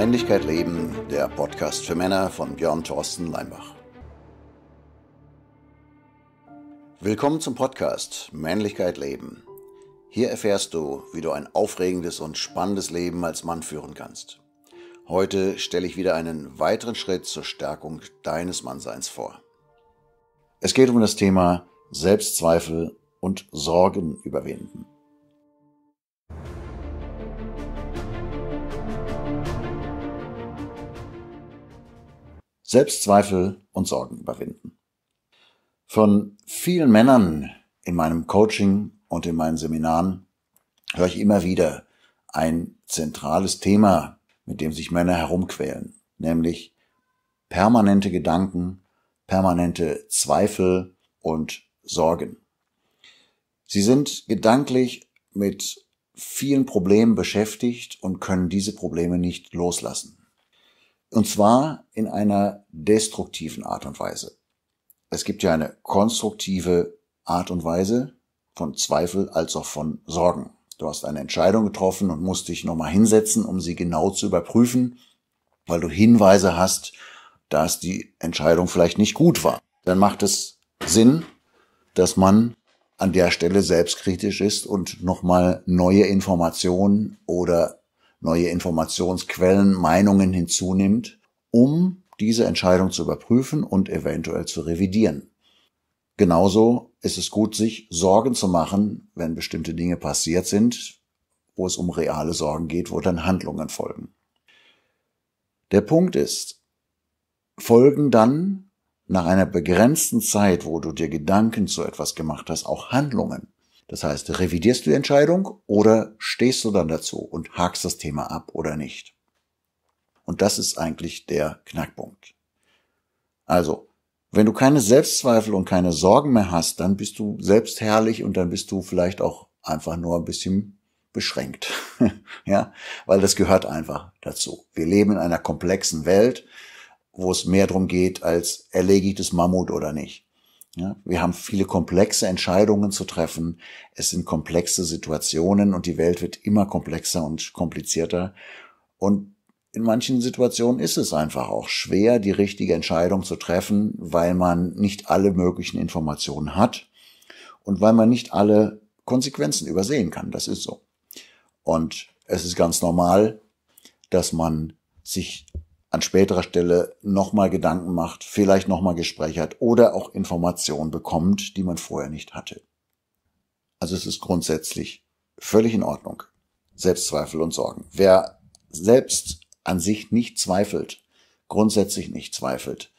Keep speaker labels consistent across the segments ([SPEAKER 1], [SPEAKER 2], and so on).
[SPEAKER 1] Männlichkeit leben, der Podcast für Männer von Björn Thorsten Leimbach. Willkommen zum Podcast Männlichkeit leben. Hier erfährst du, wie du ein aufregendes und spannendes Leben als Mann führen kannst. Heute stelle ich wieder einen weiteren Schritt zur Stärkung deines Mannseins vor. Es geht um das Thema Selbstzweifel und Sorgen überwinden. Selbstzweifel und Sorgen überwinden. Von vielen Männern in meinem Coaching und in meinen Seminaren höre ich immer wieder ein zentrales Thema, mit dem sich Männer herumquälen, nämlich permanente Gedanken, permanente Zweifel und Sorgen. Sie sind gedanklich mit vielen Problemen beschäftigt und können diese Probleme nicht loslassen. Und zwar in einer destruktiven Art und Weise. Es gibt ja eine konstruktive Art und Weise von Zweifel als auch von Sorgen. Du hast eine Entscheidung getroffen und musst dich nochmal hinsetzen, um sie genau zu überprüfen, weil du Hinweise hast, dass die Entscheidung vielleicht nicht gut war. Dann macht es Sinn, dass man an der Stelle selbstkritisch ist und nochmal neue Informationen oder neue Informationsquellen, Meinungen hinzunimmt, um diese Entscheidung zu überprüfen und eventuell zu revidieren. Genauso ist es gut, sich Sorgen zu machen, wenn bestimmte Dinge passiert sind, wo es um reale Sorgen geht, wo dann Handlungen folgen. Der Punkt ist, folgen dann nach einer begrenzten Zeit, wo du dir Gedanken zu etwas gemacht hast, auch Handlungen. Das heißt, revidierst du die Entscheidung oder stehst du dann dazu und hakst das Thema ab oder nicht? Und das ist eigentlich der Knackpunkt. Also, wenn du keine Selbstzweifel und keine Sorgen mehr hast, dann bist du selbstherrlich und dann bist du vielleicht auch einfach nur ein bisschen beschränkt. ja, weil das gehört einfach dazu. Wir leben in einer komplexen Welt, wo es mehr darum geht als erlege ich das Mammut oder nicht. Ja, wir haben viele komplexe Entscheidungen zu treffen. Es sind komplexe Situationen und die Welt wird immer komplexer und komplizierter. Und in manchen Situationen ist es einfach auch schwer, die richtige Entscheidung zu treffen, weil man nicht alle möglichen Informationen hat und weil man nicht alle Konsequenzen übersehen kann. Das ist so. Und es ist ganz normal, dass man sich an späterer Stelle nochmal Gedanken macht, vielleicht nochmal Gespräche hat oder auch Informationen bekommt, die man vorher nicht hatte. Also es ist grundsätzlich völlig in Ordnung. Selbstzweifel und Sorgen. Wer selbst an sich nicht zweifelt, grundsätzlich nicht zweifelt,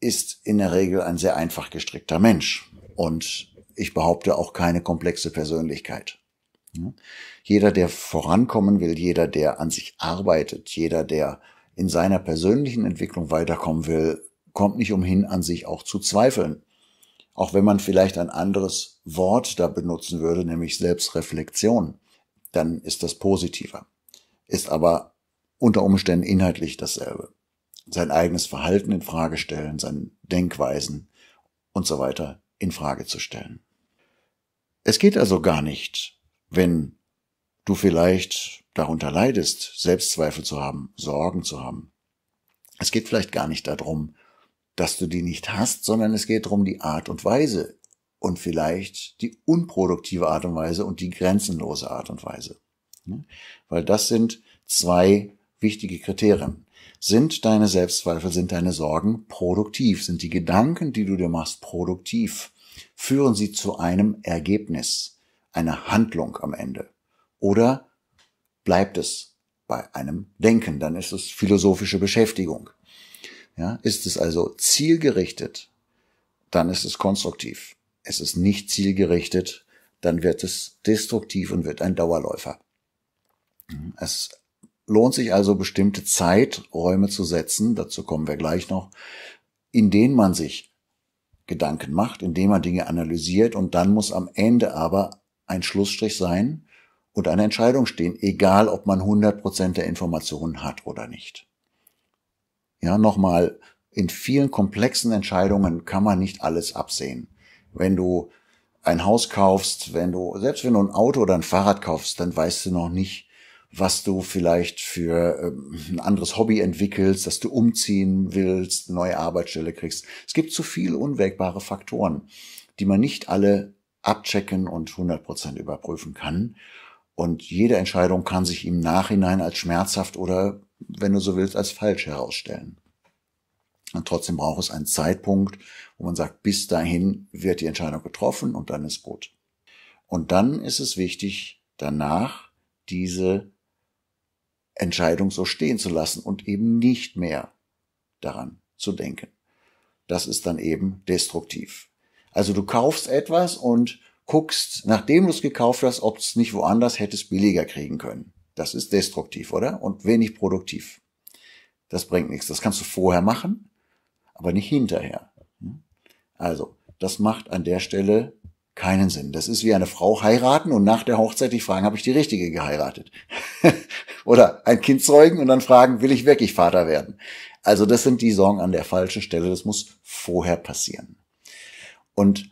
[SPEAKER 1] ist in der Regel ein sehr einfach gestrickter Mensch und ich behaupte auch keine komplexe Persönlichkeit. Jeder, der vorankommen will, jeder, der an sich arbeitet, jeder, der in seiner persönlichen Entwicklung weiterkommen will, kommt nicht umhin, an sich auch zu zweifeln. Auch wenn man vielleicht ein anderes Wort da benutzen würde, nämlich Selbstreflexion, dann ist das positiver. Ist aber unter Umständen inhaltlich dasselbe. Sein eigenes Verhalten in Frage stellen, seine Denkweisen und so weiter in Frage zu stellen. Es geht also gar nicht, wenn du vielleicht darunter leidest, Selbstzweifel zu haben, Sorgen zu haben. Es geht vielleicht gar nicht darum, dass du die nicht hast, sondern es geht darum, die Art und Weise und vielleicht die unproduktive Art und Weise und die grenzenlose Art und Weise. Weil das sind zwei wichtige Kriterien. Sind deine Selbstzweifel, sind deine Sorgen produktiv? Sind die Gedanken, die du dir machst, produktiv? Führen sie zu einem Ergebnis, einer Handlung am Ende? Oder bleibt es bei einem Denken, dann ist es philosophische Beschäftigung. Ja, ist es also zielgerichtet, dann ist es konstruktiv. Es ist nicht zielgerichtet, dann wird es destruktiv und wird ein Dauerläufer. Es lohnt sich also bestimmte Zeiträume zu setzen, dazu kommen wir gleich noch, in denen man sich Gedanken macht, in denen man Dinge analysiert und dann muss am Ende aber ein Schlussstrich sein, und einer Entscheidung stehen, egal ob man 100% der Informationen hat oder nicht. Ja, nochmal, in vielen komplexen Entscheidungen kann man nicht alles absehen. Wenn du ein Haus kaufst, wenn du, selbst wenn du ein Auto oder ein Fahrrad kaufst, dann weißt du noch nicht, was du vielleicht für ähm, ein anderes Hobby entwickelst, dass du umziehen willst, neue Arbeitsstelle kriegst. Es gibt zu viele unwägbare Faktoren, die man nicht alle abchecken und 100% überprüfen kann. Und jede Entscheidung kann sich im Nachhinein als schmerzhaft oder, wenn du so willst, als falsch herausstellen. Und trotzdem braucht es einen Zeitpunkt, wo man sagt, bis dahin wird die Entscheidung getroffen und dann ist gut. Und dann ist es wichtig, danach diese Entscheidung so stehen zu lassen und eben nicht mehr daran zu denken. Das ist dann eben destruktiv. Also du kaufst etwas und guckst, nachdem du es gekauft hast, ob es nicht woanders hättest billiger kriegen können. Das ist destruktiv, oder? Und wenig produktiv. Das bringt nichts. Das kannst du vorher machen, aber nicht hinterher. Also, das macht an der Stelle keinen Sinn. Das ist wie eine Frau heiraten und nach der Hochzeit dich fragen, habe ich die richtige geheiratet? Oder ein Kind zeugen und dann fragen, will ich wirklich Vater werden? Also das sind die Sorgen an der falschen Stelle. Das muss vorher passieren. Und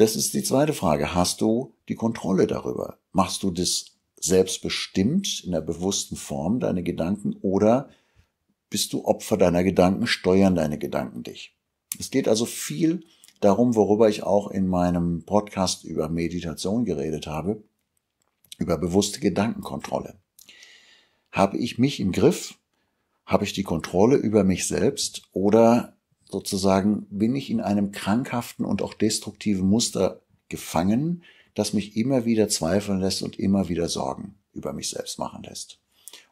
[SPEAKER 1] das ist die zweite Frage. Hast du die Kontrolle darüber? Machst du das selbstbestimmt in der bewussten Form deine Gedanken oder bist du Opfer deiner Gedanken, steuern deine Gedanken dich? Es geht also viel darum, worüber ich auch in meinem Podcast über Meditation geredet habe, über bewusste Gedankenkontrolle. Habe ich mich im Griff? Habe ich die Kontrolle über mich selbst oder sozusagen bin ich in einem krankhaften und auch destruktiven Muster gefangen, das mich immer wieder zweifeln lässt und immer wieder Sorgen über mich selbst machen lässt.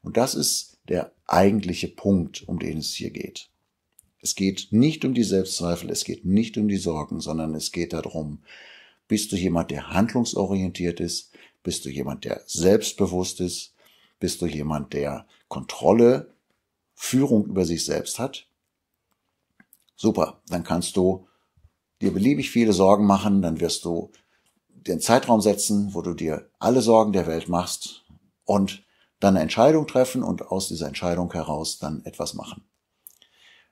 [SPEAKER 1] Und das ist der eigentliche Punkt, um den es hier geht. Es geht nicht um die Selbstzweifel, es geht nicht um die Sorgen, sondern es geht darum, bist du jemand, der handlungsorientiert ist? Bist du jemand, der selbstbewusst ist? Bist du jemand, der Kontrolle, Führung über sich selbst hat? Super, dann kannst du dir beliebig viele Sorgen machen, dann wirst du den Zeitraum setzen, wo du dir alle Sorgen der Welt machst und dann eine Entscheidung treffen und aus dieser Entscheidung heraus dann etwas machen.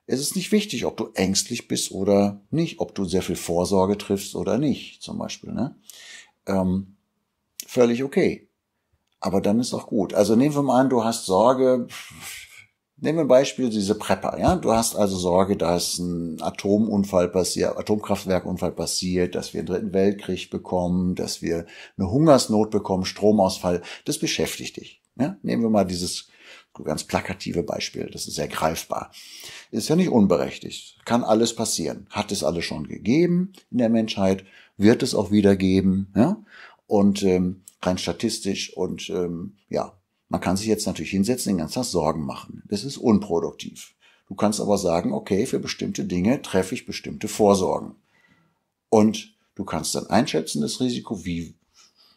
[SPEAKER 1] Es ist nicht wichtig, ob du ängstlich bist oder nicht, ob du sehr viel Vorsorge triffst oder nicht, zum Beispiel. Ne? Ähm, völlig okay. Aber dann ist auch gut. Also nehmen wir mal an, du hast Sorge, pff, Nehmen wir ein Beispiel diese Prepper, ja. Du hast also Sorge, dass ein Atomunfall passiert, Atomkraftwerkunfall passiert, dass wir einen dritten Weltkrieg bekommen, dass wir eine Hungersnot bekommen, Stromausfall. Das beschäftigt dich. Ja? Nehmen wir mal dieses ganz plakative Beispiel. Das ist sehr greifbar. Ist ja nicht unberechtigt. Kann alles passieren. Hat es alles schon gegeben in der Menschheit? Wird es auch wieder geben? Ja? Und ähm, rein statistisch und ähm, ja, man kann sich jetzt natürlich hinsetzen, den ganzen Tag Sorgen machen. Das ist unproduktiv. Du kannst aber sagen, okay, für bestimmte Dinge treffe ich bestimmte Vorsorgen. Und du kannst dann einschätzen, das Risiko, wie,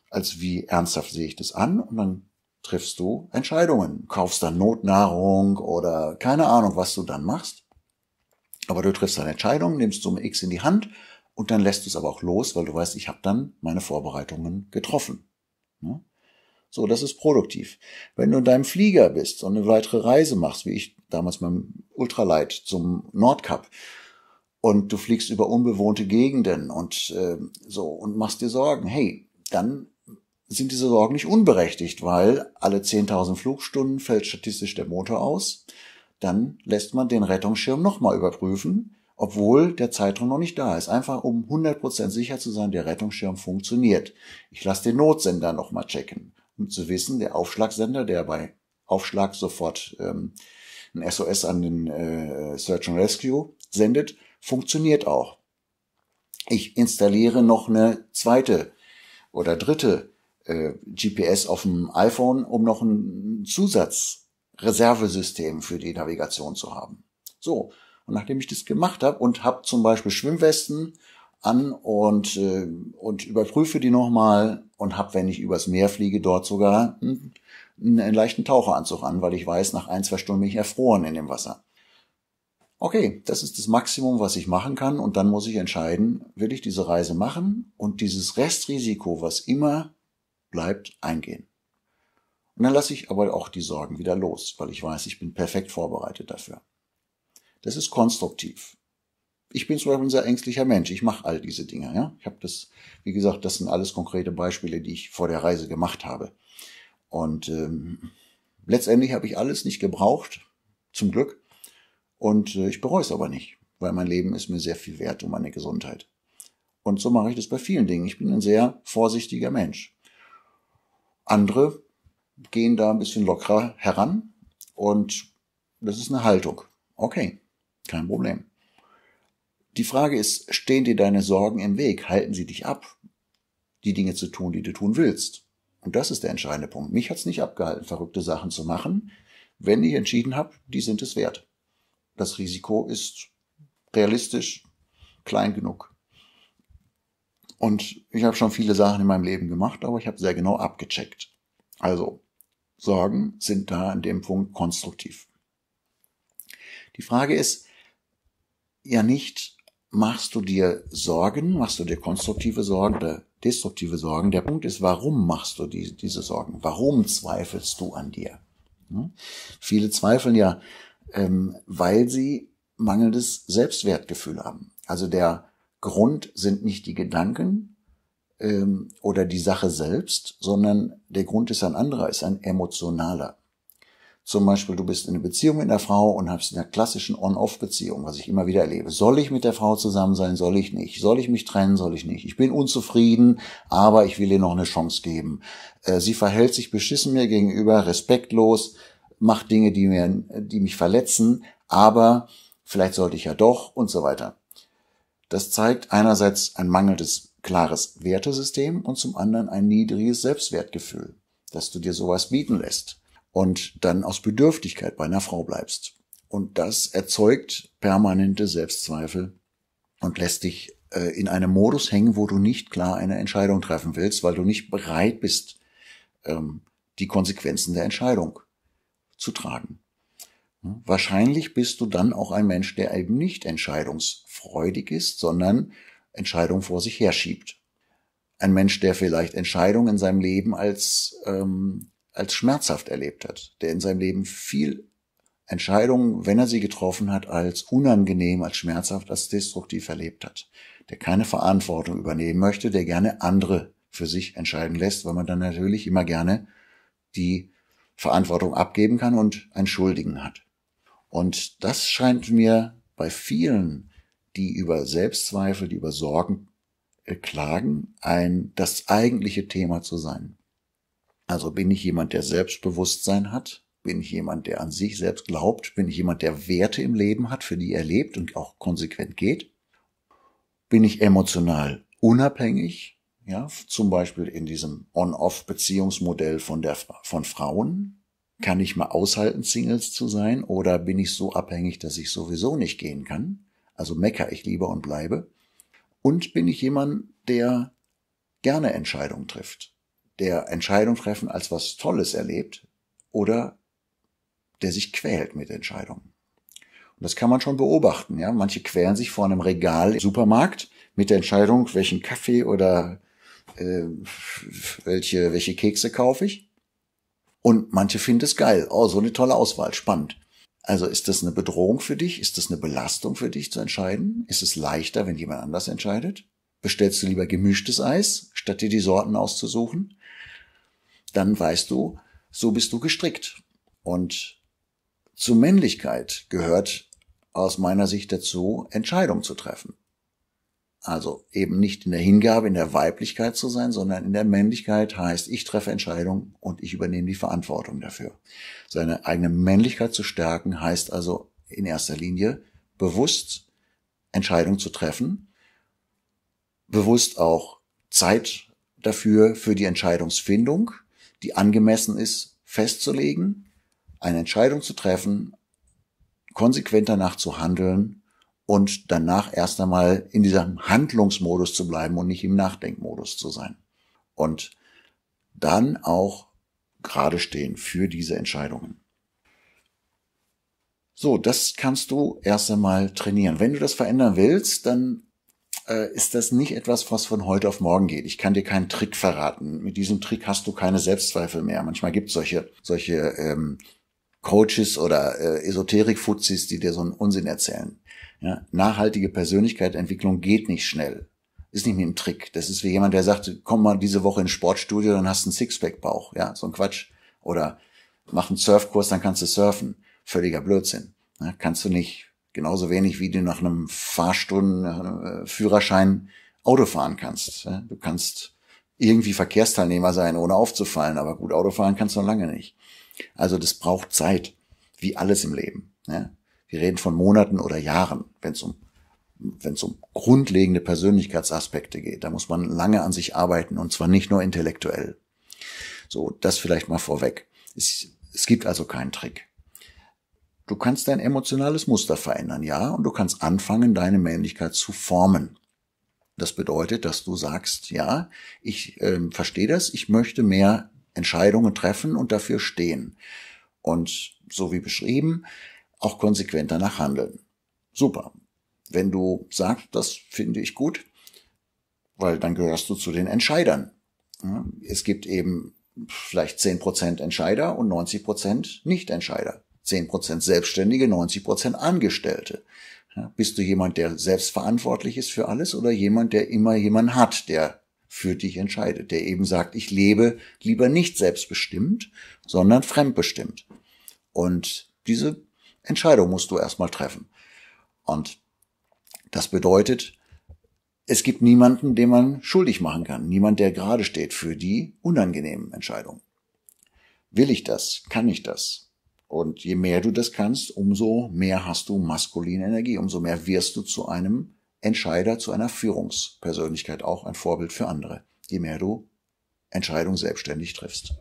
[SPEAKER 1] als wie ernsthaft sehe ich das an und dann triffst du Entscheidungen, kaufst dann Notnahrung oder keine Ahnung, was du dann machst. Aber du triffst dann Entscheidungen, nimmst Summe X in die Hand und dann lässt du es aber auch los, weil du weißt, ich habe dann meine Vorbereitungen getroffen. Ne? So, das ist produktiv. Wenn du in deinem Flieger bist und eine weitere Reise machst, wie ich damals beim Ultralight zum Nordkap, und du fliegst über unbewohnte Gegenden und äh, so und machst dir Sorgen, hey, dann sind diese Sorgen nicht unberechtigt, weil alle 10.000 Flugstunden fällt statistisch der Motor aus. Dann lässt man den Rettungsschirm nochmal überprüfen, obwohl der Zeitraum noch nicht da ist. Einfach um 100% sicher zu sein, der Rettungsschirm funktioniert. Ich lasse den Notsender nochmal checken um zu wissen, der Aufschlagsender, der bei Aufschlag sofort ähm, ein SOS an den äh, Search and Rescue sendet, funktioniert auch. Ich installiere noch eine zweite oder dritte äh, GPS auf dem iPhone, um noch ein Zusatzreservesystem für die Navigation zu haben. So, und nachdem ich das gemacht habe und habe zum Beispiel Schwimmwesten an und, äh, und überprüfe die nochmal und habe, wenn ich übers Meer fliege, dort sogar einen, einen leichten Taucheranzug an, weil ich weiß, nach ein, zwei Stunden bin ich erfroren in dem Wasser. Okay, das ist das Maximum, was ich machen kann und dann muss ich entscheiden, will ich diese Reise machen und dieses Restrisiko, was immer bleibt, eingehen. Und dann lasse ich aber auch die Sorgen wieder los, weil ich weiß, ich bin perfekt vorbereitet dafür. Das ist konstruktiv ich bin zum Beispiel ein sehr ängstlicher Mensch. Ich mache all diese Dinge. Ja? Ich habe das, wie gesagt, das sind alles konkrete Beispiele, die ich vor der Reise gemacht habe. Und ähm, letztendlich habe ich alles nicht gebraucht, zum Glück. Und äh, ich bereue es aber nicht, weil mein Leben ist mir sehr viel wert und meine Gesundheit. Und so mache ich das bei vielen Dingen. Ich bin ein sehr vorsichtiger Mensch. Andere gehen da ein bisschen lockerer heran und das ist eine Haltung. Okay, kein Problem. Die Frage ist, stehen dir deine Sorgen im Weg? Halten sie dich ab, die Dinge zu tun, die du tun willst? Und das ist der entscheidende Punkt. Mich hat's nicht abgehalten, verrückte Sachen zu machen, wenn ich entschieden habe, die sind es wert. Das Risiko ist realistisch, klein genug. Und ich habe schon viele Sachen in meinem Leben gemacht, aber ich habe sehr genau abgecheckt. Also, Sorgen sind da an dem Punkt konstruktiv. Die Frage ist ja nicht, machst du dir Sorgen, machst du dir konstruktive Sorgen oder destruktive Sorgen. Der Punkt ist, warum machst du die, diese Sorgen? Warum zweifelst du an dir? Hm? Viele zweifeln ja, ähm, weil sie mangelndes Selbstwertgefühl haben. Also der Grund sind nicht die Gedanken ähm, oder die Sache selbst, sondern der Grund ist ein anderer, ist ein emotionaler. Zum Beispiel, du bist in einer Beziehung mit einer Frau und hast in einer klassischen On-Off-Beziehung, was ich immer wieder erlebe. Soll ich mit der Frau zusammen sein? Soll ich nicht? Soll ich mich trennen? Soll ich nicht? Ich bin unzufrieden, aber ich will ihr noch eine Chance geben. Äh, sie verhält sich beschissen mir gegenüber, respektlos, macht Dinge, die mir, die mich verletzen, aber vielleicht sollte ich ja doch und so weiter. Das zeigt einerseits ein mangelndes klares Wertesystem und zum anderen ein niedriges Selbstwertgefühl, dass du dir sowas bieten lässt und dann aus Bedürftigkeit bei einer Frau bleibst. Und das erzeugt permanente Selbstzweifel und lässt dich äh, in einem Modus hängen, wo du nicht klar eine Entscheidung treffen willst, weil du nicht bereit bist, ähm, die Konsequenzen der Entscheidung zu tragen. Hm? Wahrscheinlich bist du dann auch ein Mensch, der eben nicht entscheidungsfreudig ist, sondern Entscheidungen vor sich herschiebt. Ein Mensch, der vielleicht Entscheidungen in seinem Leben als ähm, als schmerzhaft erlebt hat, der in seinem Leben viel Entscheidungen, wenn er sie getroffen hat, als unangenehm, als schmerzhaft, als destruktiv erlebt hat, der keine Verantwortung übernehmen möchte, der gerne andere für sich entscheiden lässt, weil man dann natürlich immer gerne die Verantwortung abgeben kann und einen Schuldigen hat. Und das scheint mir bei vielen, die über Selbstzweifel, die über Sorgen äh, klagen, ein das eigentliche Thema zu sein. Also bin ich jemand, der Selbstbewusstsein hat? Bin ich jemand, der an sich selbst glaubt? Bin ich jemand, der Werte im Leben hat, für die er lebt und auch konsequent geht? Bin ich emotional unabhängig? Ja, zum Beispiel in diesem On-Off-Beziehungsmodell von der, von Frauen. Kann ich mal aushalten, Singles zu sein? Oder bin ich so abhängig, dass ich sowieso nicht gehen kann? Also mecker ich lieber und bleibe. Und bin ich jemand, der gerne Entscheidungen trifft? der Entscheidung treffen als was Tolles erlebt oder der sich quält mit Entscheidungen. Und das kann man schon beobachten. Ja? Manche quälen sich vor einem Regal im Supermarkt mit der Entscheidung, welchen Kaffee oder äh, welche, welche Kekse kaufe ich. Und manche finden es geil. Oh, so eine tolle Auswahl, spannend. Also ist das eine Bedrohung für dich? Ist das eine Belastung für dich zu entscheiden? Ist es leichter, wenn jemand anders entscheidet? Bestellst du lieber gemischtes Eis, statt dir die Sorten auszusuchen? dann weißt du, so bist du gestrickt. Und zu Männlichkeit gehört aus meiner Sicht dazu, Entscheidungen zu treffen. Also eben nicht in der Hingabe, in der Weiblichkeit zu sein, sondern in der Männlichkeit heißt, ich treffe Entscheidungen und ich übernehme die Verantwortung dafür. Seine eigene Männlichkeit zu stärken heißt also in erster Linie bewusst Entscheidungen zu treffen, bewusst auch Zeit dafür, für die Entscheidungsfindung, die angemessen ist, festzulegen, eine Entscheidung zu treffen, konsequent danach zu handeln und danach erst einmal in diesem Handlungsmodus zu bleiben und nicht im Nachdenkmodus zu sein. Und dann auch gerade stehen für diese Entscheidungen. So, das kannst du erst einmal trainieren. Wenn du das verändern willst, dann äh, ist das nicht etwas, was von heute auf morgen geht. Ich kann dir keinen Trick verraten. Mit diesem Trick hast du keine Selbstzweifel mehr. Manchmal gibt es solche, solche ähm, Coaches oder äh, Esoterik-Fuzis, die dir so einen Unsinn erzählen. Ja? Nachhaltige Persönlichkeitsentwicklung geht nicht schnell. Ist nicht mit einem Trick. Das ist wie jemand, der sagt, komm mal diese Woche ins Sportstudio, dann hast du einen Sixpack-Bauch. Ja, so ein Quatsch. Oder mach einen Surfkurs, dann kannst du surfen. Völliger Blödsinn. Ja? Kannst du nicht Genauso wenig wie du nach einem Fahrstunden-Führerschein äh, Auto fahren kannst. Du kannst irgendwie Verkehrsteilnehmer sein, ohne aufzufallen, aber gut Auto fahren kannst du noch lange nicht. Also das braucht Zeit, wie alles im Leben. Wir reden von Monaten oder Jahren, wenn es um wenn es um grundlegende Persönlichkeitsaspekte geht. Da muss man lange an sich arbeiten und zwar nicht nur intellektuell. So, das vielleicht mal vorweg. Es, es gibt also keinen Trick. Du kannst dein emotionales Muster verändern, ja, und du kannst anfangen, deine Männlichkeit zu formen. Das bedeutet, dass du sagst, ja, ich äh, verstehe das, ich möchte mehr Entscheidungen treffen und dafür stehen. Und so wie beschrieben, auch konsequent danach handeln. Super. Wenn du sagst, das finde ich gut, weil dann gehörst du zu den Entscheidern. Es gibt eben vielleicht 10% Entscheider und 90% Nicht-Entscheider. 10% Selbstständige, 90% Angestellte. Ja, bist du jemand, der selbstverantwortlich ist für alles oder jemand, der immer jemanden hat, der für dich entscheidet, der eben sagt, ich lebe lieber nicht selbstbestimmt, sondern fremdbestimmt. Und diese Entscheidung musst du erstmal treffen. Und das bedeutet, es gibt niemanden, den man schuldig machen kann, niemand, der gerade steht für die unangenehmen Entscheidungen. Will ich das? Kann ich das? Und je mehr du das kannst, umso mehr hast du maskuline Energie, umso mehr wirst du zu einem Entscheider, zu einer Führungspersönlichkeit, auch ein Vorbild für andere, je mehr du Entscheidungen selbstständig triffst.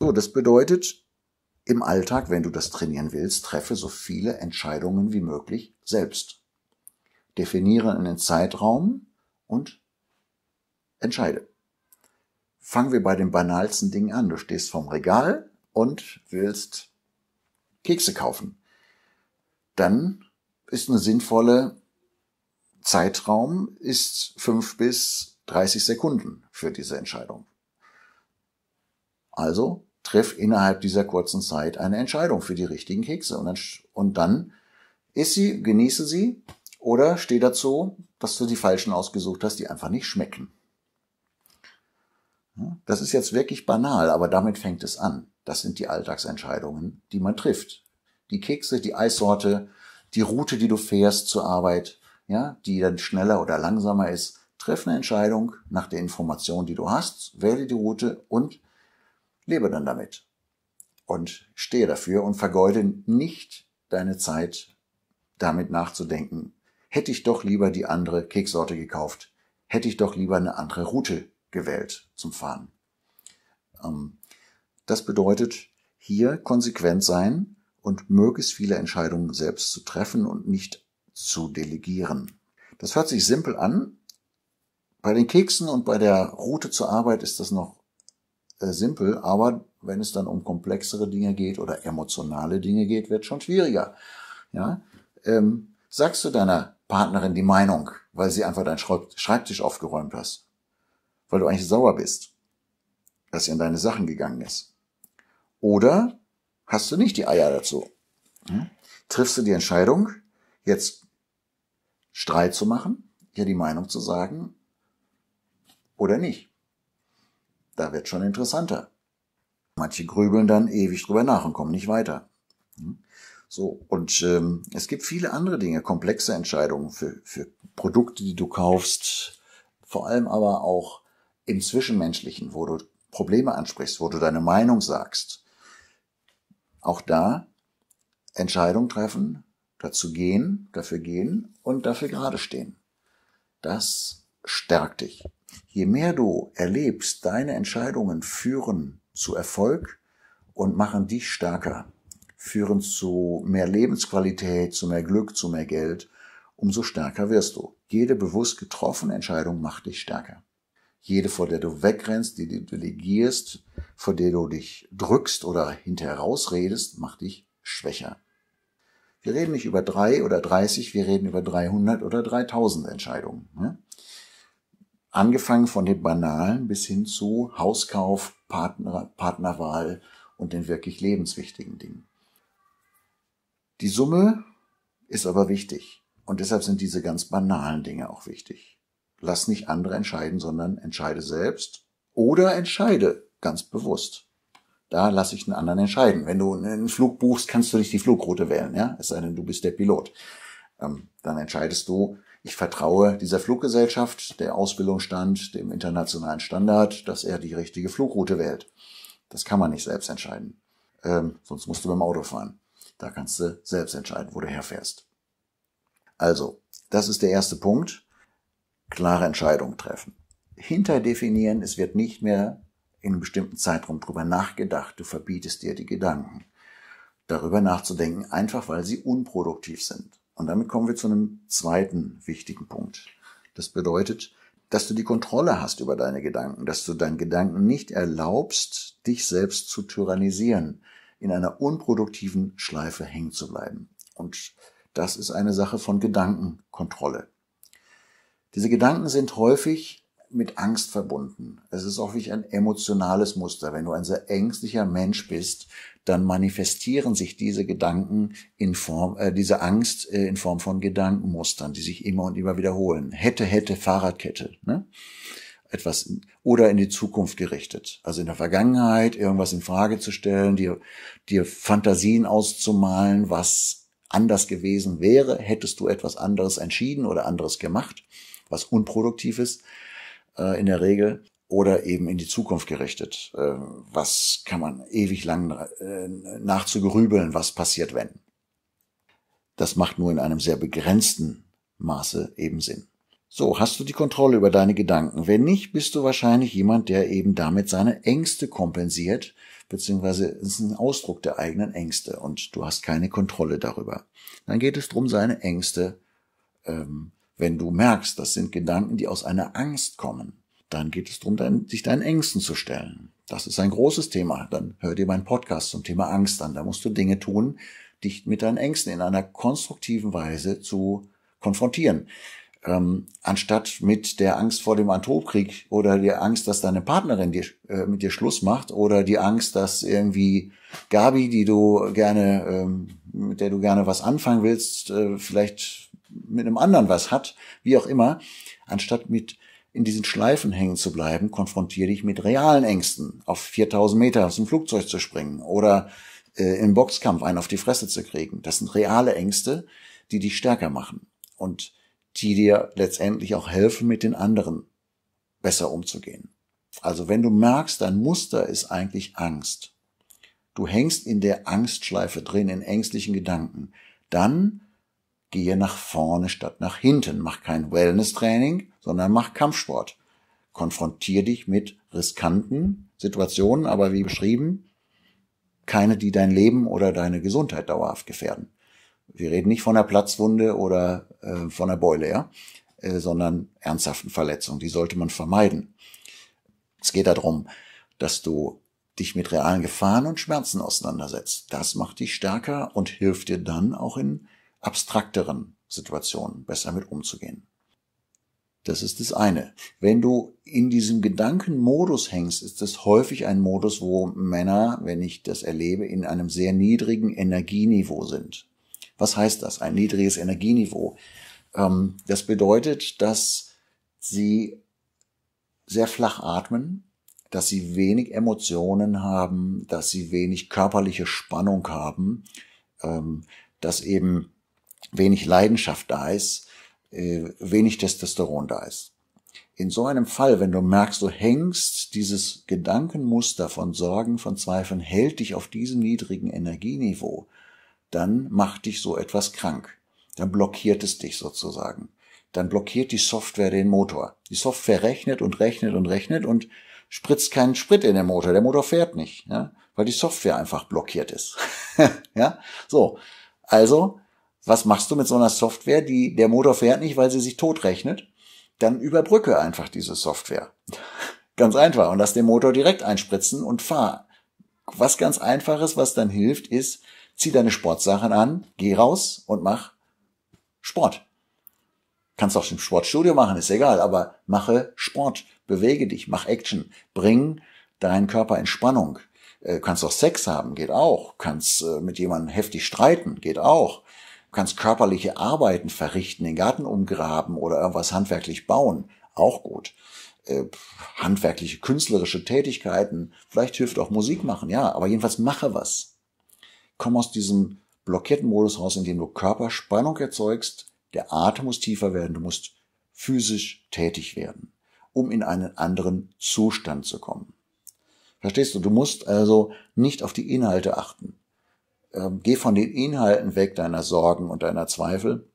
[SPEAKER 1] So, das bedeutet, im Alltag, wenn du das trainieren willst, treffe so viele Entscheidungen wie möglich selbst. Definiere einen Zeitraum und entscheide. Fangen wir bei den banalsten Dingen an. Du stehst vorm Regal und willst Kekse kaufen. Dann ist eine sinnvolle Zeitraum ist fünf bis 30 Sekunden für diese Entscheidung. Also triff innerhalb dieser kurzen Zeit eine Entscheidung für die richtigen Kekse und dann, und dann iss sie, genieße sie oder steh dazu, dass du die falschen ausgesucht hast, die einfach nicht schmecken. Das ist jetzt wirklich banal, aber damit fängt es an. Das sind die Alltagsentscheidungen, die man trifft. Die Kekse, die Eissorte, die Route, die du fährst zur Arbeit, ja, die dann schneller oder langsamer ist. Treff eine Entscheidung nach der Information, die du hast, wähle die Route und lebe dann damit. Und stehe dafür und vergeude nicht deine Zeit, damit nachzudenken. Hätte ich doch lieber die andere Keksorte gekauft. Hätte ich doch lieber eine andere Route gewählt zum Fahren. Ähm, das bedeutet, hier konsequent sein und möglichst viele Entscheidungen selbst zu treffen und nicht zu delegieren. Das hört sich simpel an. Bei den Keksen und bei der Route zur Arbeit ist das noch äh, simpel, aber wenn es dann um komplexere Dinge geht oder emotionale Dinge geht, wird schon schwieriger. Ja? Ähm, sagst du deiner Partnerin die Meinung, weil sie einfach deinen Schreibtisch aufgeräumt hast, weil du eigentlich sauer bist, dass sie an deine Sachen gegangen ist. Oder hast du nicht die Eier dazu? Hm? Triffst du die Entscheidung, jetzt Streit zu machen, hier die Meinung zu sagen oder nicht? Da wird schon interessanter. Manche grübeln dann ewig drüber nach und kommen nicht weiter. Hm? So, und ähm, es gibt viele andere Dinge, komplexe Entscheidungen für, für Produkte, die du kaufst, vor allem aber auch im Zwischenmenschlichen, wo du Probleme ansprichst, wo du deine Meinung sagst auch da Entscheidung treffen, dazu gehen, dafür gehen und dafür gerade stehen. Das stärkt dich. Je mehr du erlebst, deine Entscheidungen führen zu Erfolg und machen dich stärker, führen zu mehr Lebensqualität, zu mehr Glück, zu mehr Geld, umso stärker wirst du. Jede bewusst getroffene Entscheidung macht dich stärker jede, vor der du wegrennst, die du delegierst, vor der du dich drückst oder hinterher rausredest, macht dich schwächer. Wir reden nicht über drei oder 30, wir reden über 300 oder 3000 Entscheidungen. Ne? Angefangen von den banalen bis hin zu Hauskauf, Partner, Partnerwahl und den wirklich lebenswichtigen Dingen. Die Summe ist aber wichtig und deshalb sind diese ganz banalen Dinge auch wichtig lass nicht andere entscheiden, sondern entscheide selbst oder entscheide ganz bewusst. Da lasse ich einen anderen entscheiden. Wenn du einen Flug buchst, kannst du nicht die Flugroute wählen, ja? Es sei denn, du bist der Pilot. Ähm, dann entscheidest du, ich vertraue dieser Fluggesellschaft, der Ausbildungsstand, dem internationalen Standard, dass er die richtige Flugroute wählt. Das kann man nicht selbst entscheiden. Ähm, sonst musst du beim Auto fahren. Da kannst du selbst entscheiden, wo du herfährst. Also, das ist der erste Punkt klare Entscheidung treffen. Hinterdefinieren, es wird nicht mehr in einem bestimmten Zeitraum drüber nachgedacht, du verbietest dir die Gedanken. Darüber nachzudenken, einfach weil sie unproduktiv sind. Und damit kommen wir zu einem zweiten wichtigen Punkt. Das bedeutet, dass du die Kontrolle hast über deine Gedanken, dass du deinen Gedanken nicht erlaubst, dich selbst zu tyrannisieren, in einer unproduktiven Schleife hängen zu bleiben. Und das ist eine Sache von Gedankenkontrolle. Diese Gedanken sind häufig mit Angst verbunden. Es ist auch wirklich ein emotionales Muster. Wenn du ein sehr ängstlicher Mensch bist, dann manifestieren sich diese Gedanken in Form, äh, diese Angst äh, in Form von Gedankenmustern, die sich immer und immer wiederholen. Hätte, hätte, Fahrradkette, ne? Etwas oder in die Zukunft gerichtet. Also in der Vergangenheit irgendwas in Frage zu stellen, dir, dir Fantasien auszumalen, was anders gewesen wäre, hättest du etwas anderes entschieden oder anderes gemacht was unproduktiv ist äh, in der Regel oder eben in die Zukunft gerichtet. Äh, was kann man ewig lang äh, nachzugrübeln, was passiert, wenn? Das macht nur in einem sehr begrenzten Maße eben Sinn. So, hast du die Kontrolle über deine Gedanken? Wenn nicht, bist du wahrscheinlich jemand, der eben damit seine Ängste kompensiert, beziehungsweise ist ein Ausdruck der eigenen Ängste und du hast keine Kontrolle darüber. Dann geht es darum, seine Ängste ähm, wenn du merkst, das sind Gedanken, die aus einer Angst kommen, dann geht es darum, sich deinen Ängsten zu stellen. Das ist ein großes Thema. Dann hör dir meinen Podcast zum Thema Angst an. Da musst du Dinge tun, dich mit deinen Ängsten in einer konstruktiven Weise zu konfrontieren. Ähm, anstatt mit der Angst vor dem Atomkrieg oder der Angst, dass deine Partnerin dir, äh, mit dir Schluss macht oder die Angst, dass irgendwie Gabi, die du gerne, ähm, mit der du gerne was anfangen willst, äh, vielleicht mit einem anderen was hat, wie auch immer, anstatt mit in diesen Schleifen hängen zu bleiben, konfrontiere dich mit realen Ängsten, auf 4000 Meter aus dem Flugzeug zu springen oder äh, im Boxkampf einen auf die Fresse zu kriegen. Das sind reale Ängste, die dich stärker machen und die dir letztendlich auch helfen, mit den anderen besser umzugehen. Also wenn du merkst, dein Muster ist eigentlich Angst, du hängst in der Angstschleife drin, in ängstlichen Gedanken, dann Gehe nach vorne statt nach hinten. Mach kein Wellness-Training, sondern mach Kampfsport. Konfrontier dich mit riskanten Situationen, aber wie beschrieben, keine, die dein Leben oder deine Gesundheit dauerhaft gefährden. Wir reden nicht von einer Platzwunde oder äh, von einer Beule, ja? äh, sondern ernsthaften Verletzungen. Die sollte man vermeiden. Es geht darum, dass du dich mit realen Gefahren und Schmerzen auseinandersetzt. Das macht dich stärker und hilft dir dann auch in abstrakteren Situationen besser mit umzugehen. Das ist das eine. Wenn du in diesem Gedankenmodus hängst, ist das häufig ein Modus, wo Männer, wenn ich das erlebe, in einem sehr niedrigen Energieniveau sind. Was heißt das? Ein niedriges Energieniveau. Ähm, das bedeutet, dass sie sehr flach atmen, dass sie wenig Emotionen haben, dass sie wenig körperliche Spannung haben, ähm, dass eben wenig Leidenschaft da ist, äh, wenig Testosteron da ist. In so einem Fall, wenn du merkst, du hängst dieses Gedankenmuster von Sorgen, von Zweifeln, hält dich auf diesem niedrigen Energieniveau, dann macht dich so etwas krank. Dann blockiert es dich sozusagen. Dann blockiert die Software den Motor. Die Software rechnet und rechnet und rechnet und spritzt keinen Sprit in den Motor. Der Motor fährt nicht, ja? weil die Software einfach blockiert ist. ja, so. Also was machst du mit so einer Software, die der Motor fährt nicht, weil sie sich totrechnet? Dann überbrücke einfach diese Software. ganz einfach und lass den Motor direkt einspritzen und fahr. Was ganz einfaches, was dann hilft, ist, zieh deine Sportsachen an, geh raus und mach Sport. Kannst auch im Sportstudio machen, ist egal, aber mache Sport, bewege dich, mach Action, bring deinen Körper in Spannung. Äh, kannst auch Sex haben, geht auch. Kannst äh, mit jemandem heftig streiten, geht auch. Du kannst körperliche Arbeiten verrichten, den Garten umgraben oder irgendwas handwerklich bauen. Auch gut. Äh, handwerkliche, künstlerische Tätigkeiten. Vielleicht hilft auch Musik machen, ja. Aber jedenfalls mache was. Komm aus diesem blockierten Modus raus, in dem du Körperspannung erzeugst. Der Atem muss tiefer werden. Du musst physisch tätig werden, um in einen anderen Zustand zu kommen. Verstehst du? Du musst also nicht auf die Inhalte achten. Ähm, geh von den Inhalten weg deiner Sorgen und deiner Zweifel,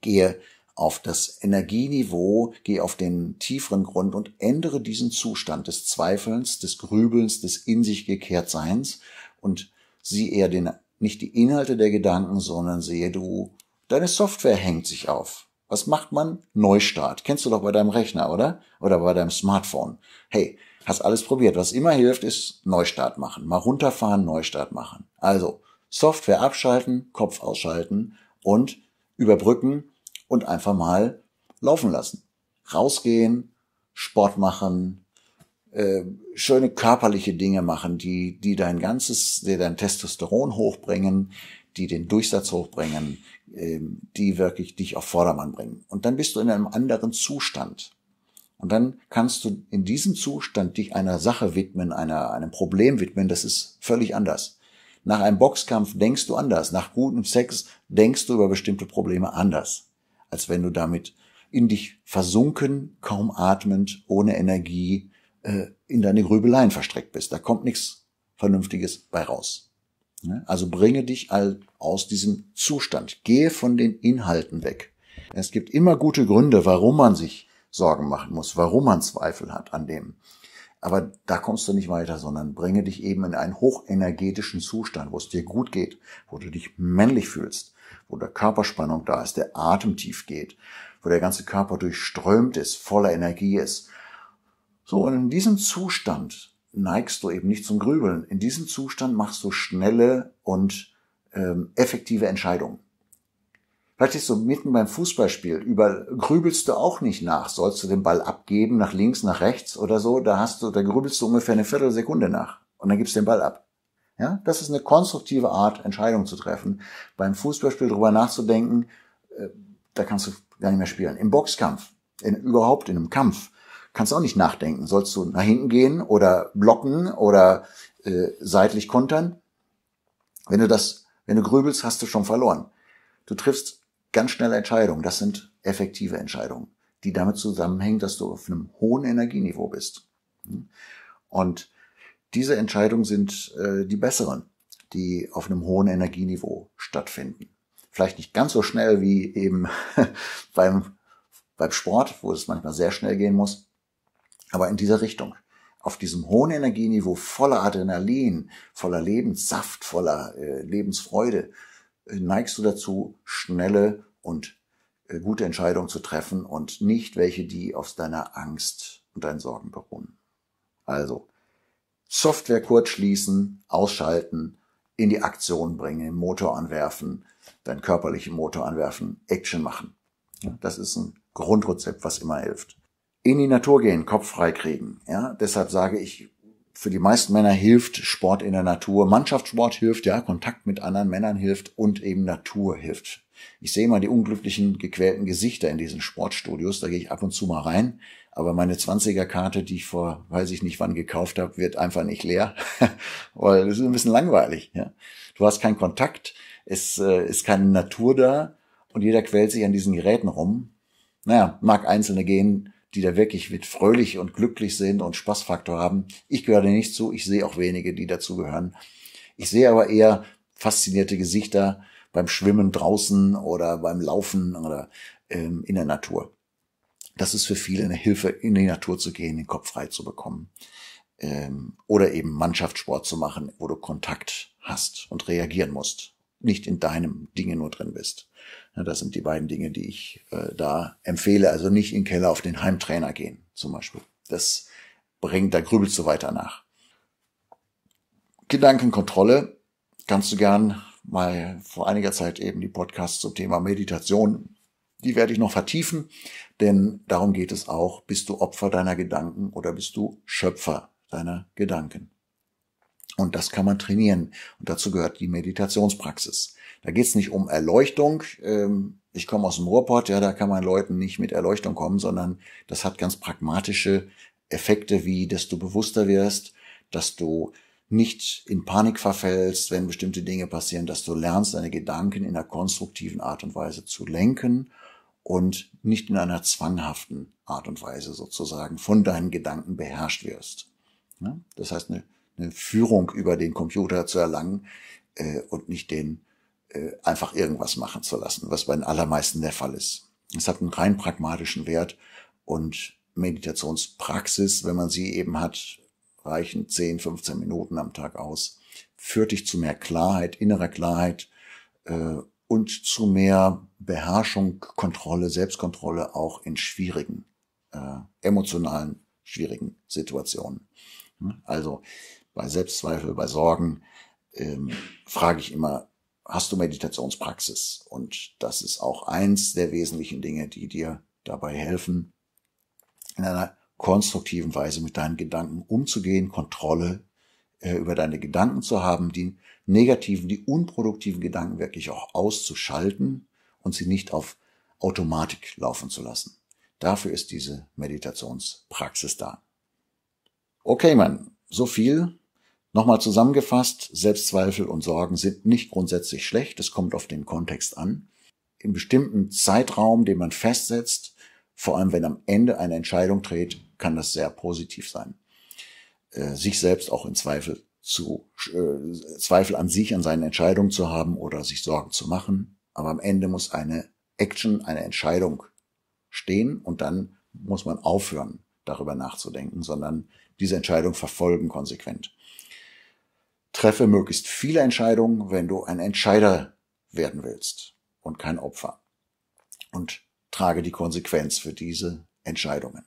[SPEAKER 1] gehe auf das Energieniveau, geh auf den tieferen Grund und ändere diesen Zustand des Zweifelns, des Grübelns, des in sich gekehrt Seins und sieh eher den, nicht die Inhalte der Gedanken, sondern sehe du, deine Software hängt sich auf. Was macht man? Neustart. Kennst du doch bei deinem Rechner, oder? Oder bei deinem Smartphone. Hey, Hast alles probiert. Was immer hilft, ist Neustart machen. Mal runterfahren, Neustart machen. Also Software abschalten, Kopf ausschalten und überbrücken und einfach mal laufen lassen. Rausgehen, Sport machen, äh, schöne körperliche Dinge machen, die, die dein ganzes, die dein Testosteron hochbringen, die den Durchsatz hochbringen, äh, die wirklich dich auf Vordermann bringen. Und dann bist du in einem anderen Zustand. Und dann kannst du in diesem Zustand dich einer Sache widmen, einer, einem Problem widmen. Das ist völlig anders. Nach einem Boxkampf denkst du anders. Nach gutem Sex denkst du über bestimmte Probleme anders. Als wenn du damit in dich versunken, kaum atmend, ohne Energie, äh, in deine Grübeleien verstreckt bist. Da kommt nichts Vernünftiges bei raus. Also bringe dich aus diesem Zustand. Gehe von den Inhalten weg. Es gibt immer gute Gründe, warum man sich Sorgen machen muss, warum man Zweifel hat an dem. Aber da kommst du nicht weiter, sondern bringe dich eben in einen hochenergetischen Zustand, wo es dir gut geht, wo du dich männlich fühlst, wo der Körperspannung da ist, der Atem tief geht, wo der ganze Körper durchströmt ist, voller Energie ist. So, und in diesem Zustand neigst du eben nicht zum Grübeln. In diesem Zustand machst du schnelle und ähm, effektive Entscheidungen. Plötzlich so mitten beim Fußballspiel über grübelst du auch nicht nach. Sollst du den Ball abgeben, nach links, nach rechts oder so? Da hast du, da grübelst du ungefähr eine Viertelsekunde nach. Und dann gibst du den Ball ab. Ja, das ist eine konstruktive Art, Entscheidungen zu treffen. Beim Fußballspiel drüber nachzudenken, äh, da kannst du gar nicht mehr spielen. Im Boxkampf, in, überhaupt in einem Kampf, kannst du auch nicht nachdenken. Sollst du nach hinten gehen oder blocken oder äh, seitlich kontern? Wenn du das, wenn du grübelst, hast du schon verloren. Du triffst ganz schnelle Entscheidungen, das sind effektive Entscheidungen, die damit zusammenhängen, dass du auf einem hohen Energieniveau bist. Und diese Entscheidungen sind äh, die besseren, die auf einem hohen Energieniveau stattfinden. Vielleicht nicht ganz so schnell wie eben beim, beim Sport, wo es manchmal sehr schnell gehen muss, aber in dieser Richtung. Auf diesem hohen Energieniveau voller Adrenalin, voller Lebenssaft, voller äh, Lebensfreude neigst du dazu, schnelle und äh, gute Entscheidungen zu treffen und nicht welche, die aus deiner Angst und deinen Sorgen beruhen. Also, Software kurz schließen, ausschalten, in die Aktion bringen, den Motor anwerfen, deinen körperlichen Motor anwerfen, Action machen. Das ist ein Grundrezept, was immer hilft. In die Natur gehen, Kopf frei kriegen. Ja, deshalb sage ich, für die meisten Männer hilft Sport in der Natur. Mannschaftssport hilft, ja, Kontakt mit anderen Männern hilft und eben Natur hilft. Ich sehe immer die unglücklichen, gequälten Gesichter in diesen Sportstudios, da gehe ich ab und zu mal rein. Aber meine 20er-Karte, die ich vor, weiß ich nicht wann gekauft habe, wird einfach nicht leer. Weil das ist ein bisschen langweilig. Ja? Du hast keinen Kontakt, es äh, ist keine Natur da und jeder quält sich an diesen Geräten rum. Naja, mag Einzelne gehen, die da wirklich mit fröhlich und glücklich sind und Spaßfaktor haben. Ich gehöre nicht zu. Ich sehe auch wenige, die dazu gehören. Ich sehe aber eher faszinierte Gesichter beim Schwimmen draußen oder beim Laufen oder ähm, in der Natur. Das ist für viele eine Hilfe, in die Natur zu gehen, den Kopf frei zu bekommen. Ähm, oder eben Mannschaftssport zu machen, wo du Kontakt hast und reagieren musst. Nicht in deinem Dinge nur drin bist das sind die beiden Dinge, die ich äh, da empfehle. Also nicht in den Keller auf den Heimtrainer gehen, zum Beispiel. Das bringt, da grübelst du weiter nach. Gedankenkontrolle kannst du gern mal vor einiger Zeit eben die Podcasts zum Thema Meditation. Die werde ich noch vertiefen, denn darum geht es auch. Bist du Opfer deiner Gedanken oder bist du Schöpfer deiner Gedanken? Und das kann man trainieren. Und dazu gehört die Meditationspraxis. Da geht's nicht um Erleuchtung. Ähm, ich komme aus dem Ruhrpott, ja, da kann man Leuten nicht mit Erleuchtung kommen, sondern das hat ganz pragmatische Effekte, wie dass du bewusster wirst, dass du nicht in Panik verfällst, wenn bestimmte Dinge passieren, dass du lernst, deine Gedanken in einer konstruktiven Art und Weise zu lenken und nicht in einer zwanghaften Art und Weise sozusagen von deinen Gedanken beherrscht wirst. Das heißt, eine, eine Führung über den Computer zu erlangen äh, und nicht den äh, einfach irgendwas machen zu lassen, was bei den allermeisten der Fall ist. Es hat einen rein pragmatischen Wert und Meditationspraxis, wenn man sie eben hat, reichen 10, 15 Minuten am Tag aus, führt dich zu mehr Klarheit, innerer Klarheit äh, und zu mehr Beherrschung, Kontrolle, Selbstkontrolle auch in schwierigen, äh, emotionalen, schwierigen Situationen. Hm? Also bei Selbstzweifel, bei Sorgen ähm, frage ich immer, hast du Meditationspraxis. Und das ist auch eins der wesentlichen Dinge, die dir dabei helfen, in einer konstruktiven Weise mit deinen Gedanken umzugehen, Kontrolle äh, über deine Gedanken zu haben, die negativen, die unproduktiven Gedanken wirklich auch auszuschalten und sie nicht auf Automatik laufen zu lassen. Dafür ist diese Meditationspraxis da. Okay, Mann, so viel Nochmal zusammengefasst, Selbstzweifel und Sorgen sind nicht grundsätzlich schlecht, es kommt auf den Kontext an. Im bestimmten Zeitraum, den man festsetzt, vor allem wenn am Ende eine Entscheidung dreht, kann das sehr positiv sein. Äh, sich selbst auch in Zweifel zu, äh, Zweifel an sich, an seinen Entscheidungen zu haben oder sich Sorgen zu machen. Aber am Ende muss eine Action, eine Entscheidung stehen und dann muss man aufhören, darüber nachzudenken, sondern diese Entscheidung verfolgen konsequent. Treffe möglichst viele Entscheidungen, wenn du ein Entscheider werden willst und kein Opfer. Und trage die Konsequenz für diese Entscheidungen.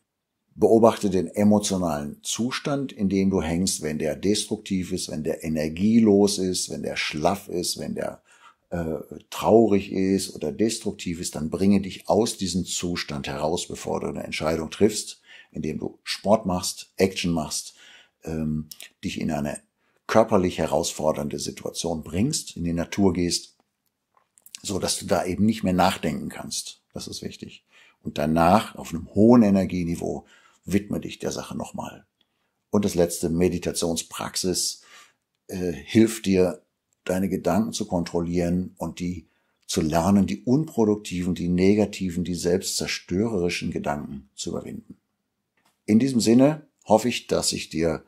[SPEAKER 1] Beobachte den emotionalen Zustand, in dem du hängst, wenn der destruktiv ist, wenn der energielos ist, wenn der schlaff ist, wenn der äh, traurig ist oder destruktiv ist, dann bringe dich aus diesem Zustand heraus, bevor du eine Entscheidung triffst, indem du Sport machst, Action machst, ähm, dich in eine körperlich herausfordernde Situation bringst, in die Natur gehst, so dass du da eben nicht mehr nachdenken kannst. Das ist wichtig. Und danach auf einem hohen Energieniveau widme dich der Sache nochmal. Und das letzte, Meditationspraxis äh, hilft dir, deine Gedanken zu kontrollieren und die zu lernen, die unproduktiven, die negativen, die selbstzerstörerischen Gedanken zu überwinden. In diesem Sinne hoffe ich, dass ich dir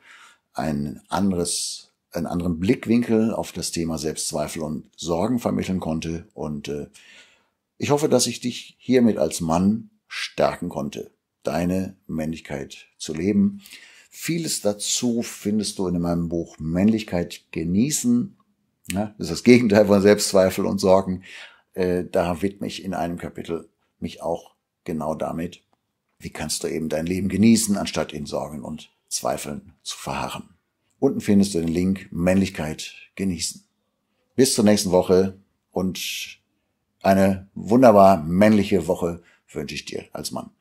[SPEAKER 1] ein anderes, einen anderen Blickwinkel auf das Thema Selbstzweifel und Sorgen vermitteln konnte. Und äh, ich hoffe, dass ich dich hiermit als Mann stärken konnte, deine Männlichkeit zu leben. Vieles dazu findest du in meinem Buch Männlichkeit genießen. das ist das Gegenteil von Selbstzweifel und Sorgen. Äh, da widme ich in einem Kapitel mich auch genau damit. Wie kannst du eben dein Leben genießen, anstatt in Sorgen und Zweifeln zu verharren. Unten findest du den Link Männlichkeit genießen. Bis zur nächsten Woche und eine wunderbar männliche Woche wünsche ich dir als Mann.